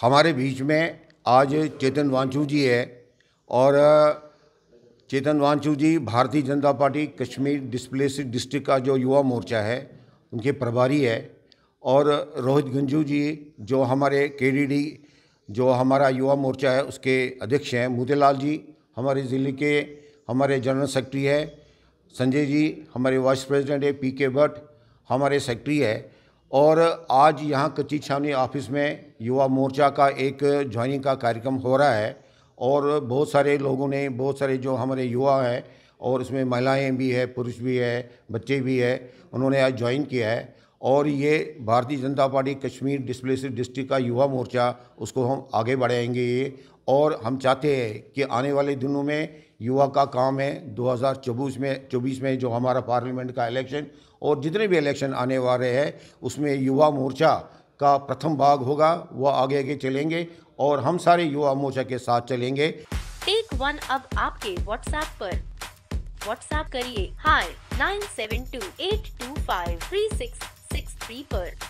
हमारे बीच में आज चेतन वांचू जी है और चेतन वांचू जी भारतीय जनता पार्टी कश्मीर डिस्प्लेस डिस्ट्रिक्ट का जो युवा मोर्चा है उनके प्रभारी है और रोहित गंजू जी जो हमारे केडीडी जो हमारा युवा मोर्चा है उसके अध्यक्ष हैं मोतीलाल जी हमारे ज़िले के हमारे जनरल सेक्रेटरी है संजय जी हमारे वाइस प्रेसिडेंट है पी के भट्ट हमारे सेक्रेटरी है और आज यहाँ कच्ची छावनी ऑफिस में युवा मोर्चा का एक ज्वाइनिंग का कार्यक्रम हो रहा है और बहुत सारे लोगों ने बहुत सारे जो हमारे युवा हैं और इसमें महिलाएं भी है पुरुष भी है बच्चे भी है उन्होंने आज ज्वाइन किया है और ये भारतीय जनता पार्टी कश्मीर डिस्प्लेसिड डिस्ट्रिक्ट का युवा मोर्चा उसको हम आगे बढ़ाएंगे ये और हम चाहते हैं कि आने वाले दिनों में युवा का काम है दो में चौबीस में जो हमारा पार्लियामेंट का इलेक्शन और जितने भी इलेक्शन आने वाले हैं उसमें युवा मोर्चा का प्रथम भाग होगा वह आगे आगे चलेंगे और हम सारे युवा मोर्चा के साथ चलेंगे टेक वन अब आपके व्हाट्सएप पर व्हाट्सएप करिए hi nine seven two eight two five three six people